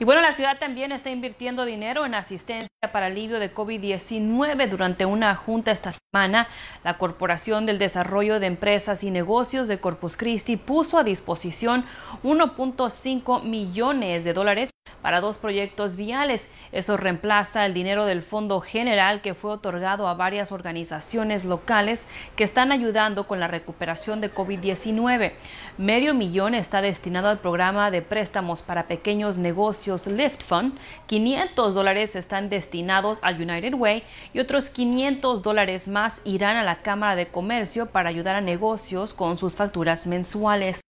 Y bueno, la ciudad también está invirtiendo dinero en asistencia para alivio de COVID-19 durante una junta esta semana. La Corporación del Desarrollo de Empresas y Negocios de Corpus Christi puso a disposición 1.5 millones de dólares para dos proyectos viales. Eso reemplaza el dinero del Fondo General que fue otorgado a varias organizaciones locales que están ayudando con la recuperación de COVID-19. Medio millón está destinado al programa de préstamos para pequeños negocios Lift Fund, 500 dólares están destinados al United Way y otros 500 dólares más irán a la Cámara de Comercio para ayudar a negocios con sus facturas mensuales.